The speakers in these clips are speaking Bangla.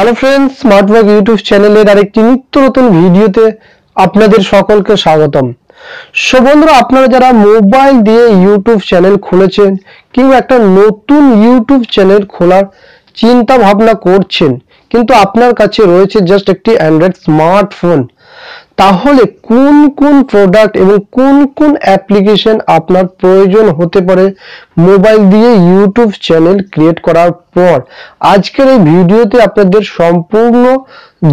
হ্যালো ফ্রেন্ডস স্মার্ট ইউটিউব চ্যানেলের আরেকটি নিত্য নতুন ভিডিওতে আপনাদের সকলকে স্বাগতম সো বন্ধুরা আপনারা যারা মোবাইল দিয়ে ইউটিউব চ্যানেল খুলেছেন কিংবা একটা নতুন ইউটিউব চ্যানেল খোলার চিন্তা ভাবনা করছেন কিন্তু আপনার কাছে রয়েছে জাস্ট একটি অ্যান্ড্রয়েড স্মার্টফোন তাহলে কোন কোন প্রোডাক্ট এবং কোন কোন অ্যাপ্লিকেশন আপনার প্রয়োজন হতে পারে মোবাইল দিয়ে ইউটিউব চ্যানেল ক্রিয়েট করার পর আজকের এই ভিডিওতে আপনাদের সম্পূর্ণ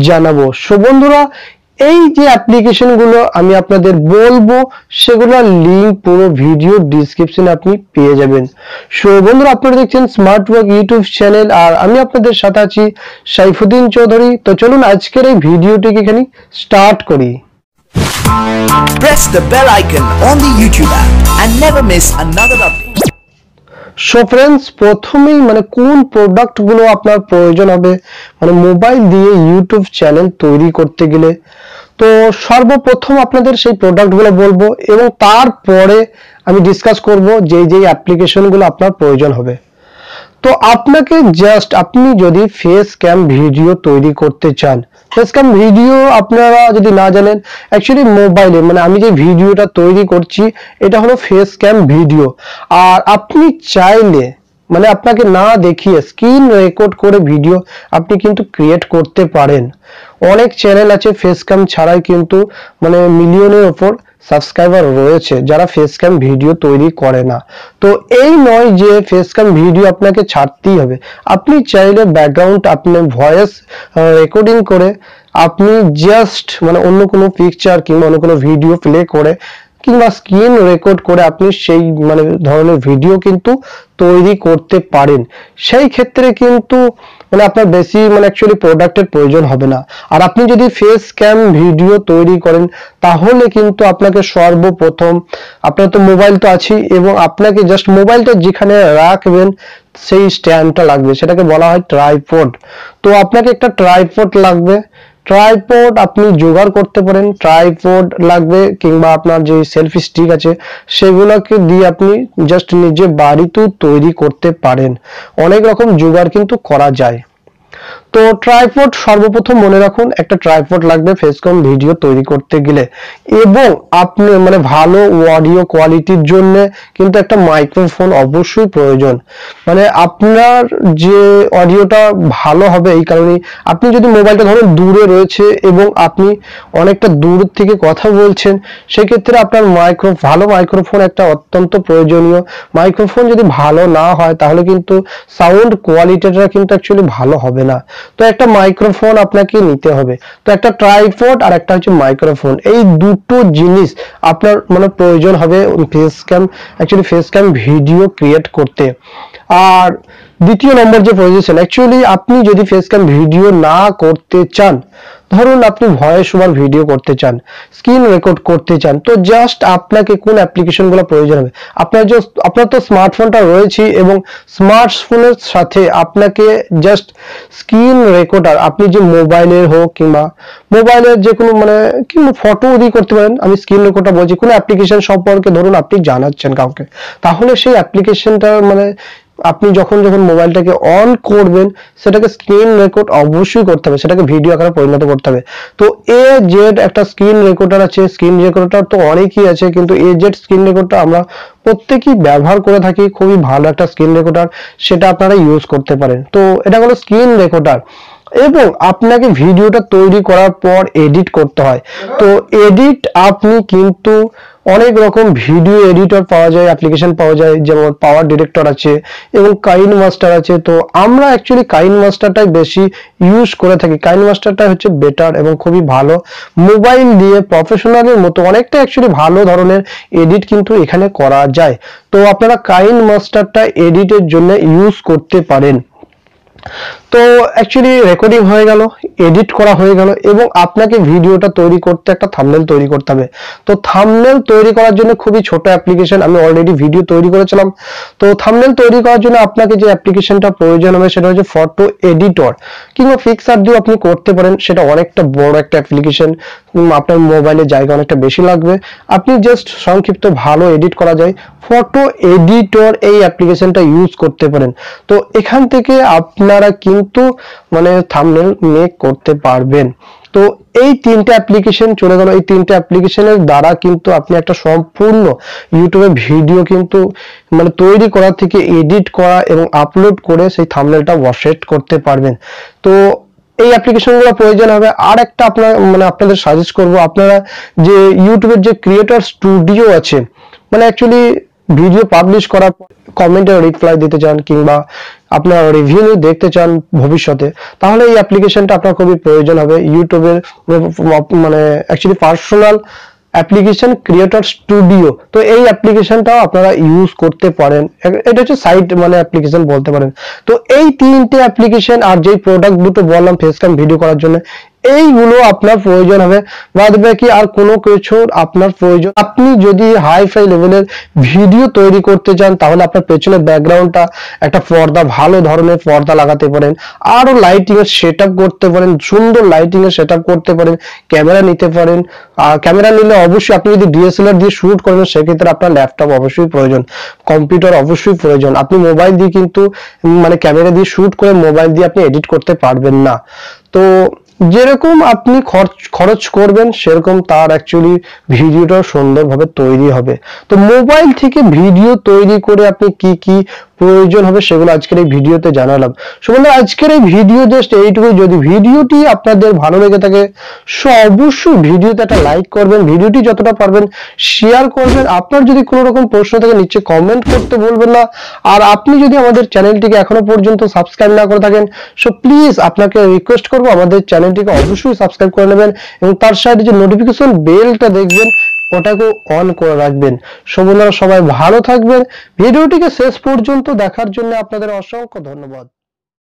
জানাবো সো বন্ধুরা এই যে অ্যাপ্লিকেশন গুলো আমি আপনাদের বলবো সেগুলোর লিঙ্ক পুরো ভিডিও ডিসক্রিপশনে আপনি পেয়ে যাবেন সো বন্ধুরা আপনারা দেখছেন স্মার্ট ওয়ার্ক ইউটিউব চ্যানেল আর আমি আপনাদের সাথে আছি সাইফুদ্দিন চৌধুরী তো চলুন আজকের এই ভিডিওটিকে এখানে স্টার্ট করি Press the bell icon on the YouTube app and never miss another update. So friends প্রথমেই মানে কোন প্রোডাক্টগুলো আপনার প্রয়োজন হবে মানে মোবাইল দিয়ে ইউটিউব চ্যানেল তৈরি করতে গেলে তো সর্বপ্রথম আপনাদের সেই প্রোডাক্টগুলো বলবো এবং তারপরে আমি ডিসকাস করব যে যেই অ্যাপ্লিকেশনগুলো আপনার প্রয়োজন হবে তো আপনাকে জাস্ট আপনি যদি ফেস ক্যাম ভিডিও তৈরি করতে চান ফেস ক্যাম ভিডিও আপনারা যদি না জানেন অ্যাকচুয়ালি মোবাইলে মানে আমি যে ভিডিওটা তৈরি করছি এটা হলো ফেস ক্যাম ভিডিও আর আপনি চাইলে মানে আপনাকে না দেখিয়ে স্ক্রিন রেকর্ড করে ভিডিও আপনি কিন্তু ক্রিয়েট করতে পারেন অনেক চ্যানেল আছে ফেস ক্যাম ছাড়াই কিন্তু মানে মিলিয়নের ওপর সাবস্ক্রাইবার রয়েছে যারা ফেস ক্যাম ভিডিও তৈরি করে না তো এই নয় যে ফেস ক্যাম ভিডিও আপনাকে ছাড়তেই হবে আপনি চাইলে ব্যাকগ্রাউন্ড আপনি ভয়েস রেকর্ডিং করে আপনি জাস্ট মানে অন্য কোনো পিকচার কিংবা অন্য কোনো ভিডিও প্লে করে কিংবা স্ক্রিন রেকর্ড করে আপনি সেই মানে ধরনের ভিডিও কিন্তু তৈরি করতে পারেন সেই ক্ষেত্রে কিন্তু মানে আপনার বেশি মানে অ্যাকচুয়ালি প্রোডাক্টের প্রয়োজন হবে না আর আপনি যদি ফেস ক্যাম ভিডিও তৈরি করেন তাহলে কিন্তু আপনাকে সর্বপ্রথম আপনার তো মোবাইল তো আছেই এবং আপনাকে জাস্ট মোবাইলটা যেখানে রাখবেন সেই স্ট্যান্ডটা লাগবে সেটাকে বলা হয় ট্রাইপড তো আপনাকে একটা ট্রাইপড লাগবে ট্রাইপড আপনি জোগাড় করতে পারেন ট্রাইপড লাগবে কিংবা আপনার যে সেলফি স্টিক আছে সেগুলোকে দিয়ে আপনি জাস্ট নিজে বাড়িতেও তৈরি করতে পারেন অনেক রকম জোগাড় কিন্তু করা যায় তো ট্রাইপড সর্বপ্রথম মনে রাখুন একটা ট্রাইপড লাগবে ফেসকম ভিডিও তৈরি করতে গেলে এবং আপনি মানে ভালো অডিও কোয়ালিটির জন্য কিন্তু একটা মাইক্রোফোন অবশ্যই প্রয়োজন মানে আপনার যে অডিওটা ভালো হবে এই কারণে আপনি যদি মোবাইলটা ধরুন দূরে রয়েছে এবং আপনি অনেকটা দূর থেকে কথা বলছেন সেক্ষেত্রে আপনার মাইক্রো ভালো মাইক্রোফোন একটা অত্যন্ত প্রয়োজনীয় মাইক্রোফোন যদি ভালো না হয় তাহলে কিন্তু সাউন্ড কোয়ালিটিটা কিন্তু অ্যাকচুয়ালি ভালো হবে না তো একটা মাইক্রোফোন আপনাকে নিতে হবে তো একটা ট্রাইপড আর একটা হচ্ছে মাইক্রোফোন এই দুটো জিনিস আপনার মানে প্রয়োজন হবে face cam actually face cam video create করতে আর দ্বিতীয় নম্বর যে প্রয়োজন অ্যাকচুয়ালি আপনি যদি ফেস ক্যাম ভিডিও না করতে চান ধরুন আপনি ভয়েস ওভার ভিডিও করতে চান স্ক্রিন রেকর্ড করতে চান তো জাস্ট আপনাকে কোন অ্যাপ্লিকেশনগুলো প্রয়োজন হবে আপনার যে আপনার তো স্মার্টফোনটা রয়েছে এবং স্মার্টফোনের সাথে আপনাকে জাস্ট স্ক্রিন রেকর্ডার আপনি যে মোবাইলের হোক কিংবা মোবাইলের যে কোনো মানে কি ফটো দিয়ে করতে পারেন আমি স্ক্রিন রেকর্ডটা বলছি কোনো অ্যাপ্লিকেশন সম্পর্কে ধরুন আপনি জানাচ্ছেন কাউকে তাহলে সেই অ্যাপ্লিকেশনটার মানে আপনি যখন যখন মোবাইলটাকে অন করবেন সেটাকে স্ক্রিন রেকর্ড অবশ্যই করতে হবে সেটাকে ভিডিও আকারে পরিণত করতে হবে তো এ জেড একটা স্ক্রিন রেকর্ডার আছে স্ক্রিন রেকর্ডার তো অনেকই আছে কিন্তু এ জেড স্ক্রিন রেকর্ডটা আমরা প্রত্যেকেই ব্যবহার করে থাকি খুবই ভালো একটা স্ক্রিন রেকর্ডার সেটা আপনারা ইউজ করতে পারেন তো এটা হলো স্ক্রিন রেকর্ডার এবং আপনাকে ভিডিওটা তৈরি করার পর এডিট করতে হয় তো এডিট আপনি কিন্তু অনেক রকম ভিডিও এডিটর পাওয়া যায় অ্যাপ্লিকেশন পাওয়া যায় যেমন পাওয়ার ডিরেক্টর আছে এবং কাইন মাস্টার আছে তো আমরা অ্যাকচুয়ালি কাইন মাস্টারটাই বেশি ইউজ করে থাকি কাইন মাস্টারটা হচ্ছে বেটার এবং খুবই ভালো মোবাইল দিয়ে প্রফেশনালের মতো অনেকটা অ্যাকচুয়ালি ভালো ধরনের এডিট কিন্তু এখানে করা যায় তো আপনারা কাইন মাস্টারটা এডিটের জন্য ইউজ করতে পারেন তো অ্যাকচুয়ালি রেকর্ডিং হয়ে গেল এডিট করা হয়ে গেল এবং আপনাকে ভিডিওটা তৈরি করতে একটা থামনেল তৈরি করতে হবে তো থামনেল তৈরি করার জন্য খুবই ছোট অ্যাপ্লিকেশন আমি অলরেডি ভিডিও তৈরি করেছিলাম তো থামনেল তৈরি করার জন্য আপনাকে যে অ্যাপ্লিকেশনটা প্রয়োজন হবে সেটা হচ্ছে ফটো এডিটর কিংবা ফিক্সার দিয়ে আপনি করতে পারেন সেটা অনেকটা বড় একটা অ্যাপ্লিকেশন আপনার মোবাইলে জায়গা অনেকটা বেশি লাগবে আপনি জাস্ট সংক্ষিপ্ত ভালো এডিট করা যায় ফটো এডিটর এই অ্যাপ্লিকেশনটা ইউজ করতে পারেন তো এখান থেকে আপনি আপনারা কিন্তু মানে থামনেল মেক করতে পারবেন তো এই তিনটে অ্যাপ্লিকেশন চলে গেল এই তিনটে অ্যাপ্লিকেশনের দ্বারা কিন্তু আপনি একটা সম্পূর্ণ ইউটিউবে ভিডিও কিন্তু মানে তৈরি করা থেকে এডিট করা এবং আপলোড করে সেই থামনেলটা ওয়াশেট করতে পারবেন তো এই অ্যাপ্লিকেশনগুলো প্রয়োজন হবে আর একটা আপনার মানে আপনাদের সাজেস্ট করব আপনারা যে ইউটিউবের যে ক্রিয়েটর স্টুডিও আছে মানে অ্যাকচুয়ালি ভিডিও পাবলিশ করার কমেন্টে রিপ্লাই দিতে চান কিংবা আপনার রিভিউ দেখতে চান ভবিষ্যতে তাহলে এই অ্যাপ্লিকেশনটা আপনার খুবই প্রয়োজন হবে ইউটিউবের মানে actually personal application creator studio তো এই অ্যাপ্লিকেশনটাও আপনারা ইউজ করতে পারেন এটা হচ্ছে সাইট মানে অ্যাপ্লিকেশন বলতে পারেন তো এই তিনটে অ্যাপ্লিকেশন আর যেই প্রোডাক্ট দুটো বললাম ফেস ক্যাম ভিডিও করার জন্য এইগুলো আপনার প্রয়োজন হবে বাদ বাকি আর কোনো কিছুর আপনার প্রয়োজন আপনি যদি হাই ফাই লেভেলের ভিডিও তৈরি করতে চান তাহলে আপনার পেছনে ব্যাকগ্রাউন্ডটা একটা পর্দা ভালো ধরনের পর্দা লাগাতে পারেন আরও লাইটিং এর সেট করতে পারেন সুন্দর লাইটিং এর সেট করতে পারেন ক্যামেরা নিতে পারেন আর ক্যামেরা নিলে অবশ্যই আপনি যদি ডিএসএলআর দিয়ে শুট করেন সেক্ষেত্রে আপনার ল্যাপটপ অবশ্যই প্রয়োজন কম্পিউটার অবশ্যই প্রয়োজন আপনি মোবাইল দিয়ে কিন্তু মানে ক্যামেরা দিয়ে শুট করে মোবাইল দিয়ে আপনি এডিট করতে পারবেন না তো যেরকম আপনি খরচ খরচ করবেন সেরকম তার অ্যাকচুয়ালি ভিডিওটা সুন্দরভাবে তৈরি হবে তো মোবাইল থেকে ভিডিও তৈরি করে আপনি কি কি প্রয়োজন হবে সেগুলো আজকের এই ভিডিওতে জানালাম সুবন্ধু আজকের এই ভিডিও জাস্ট এইটুকু যদি ভিডিওটি আপনাদের ভালো লেগে থাকে সো অবশ্যই ভিডিওতে একটা লাইক করবেন ভিডিওটি যতটা পারবেন শেয়ার করবেন আপনার যদি কোনো রকম প্রশ্ন থাকে নিচে কমেন্ট করতে বলবেন না আর আপনি যদি আমাদের চ্যানেলটিকে এখনো পর্যন্ত সাবস্ক্রাইব না করে থাকেন সো প্লিজ আপনাকে রিকোয়েস্ট করবো আমাদের চ্যানেল চ্যানেলটিকে অবশ্যই সাবস্ক্রাইব করে নেবেন এবং তার সাথে যে নোটিফিকেশন বেলটা দেখবেন ওটাকেও অন করে রাখবেন বন্ধুরা সবাই ভালো থাকবেন ভিডিওটিকে শেষ পর্যন্ত দেখার জন্য আপনাদের অসংখ্য ধন্যবাদ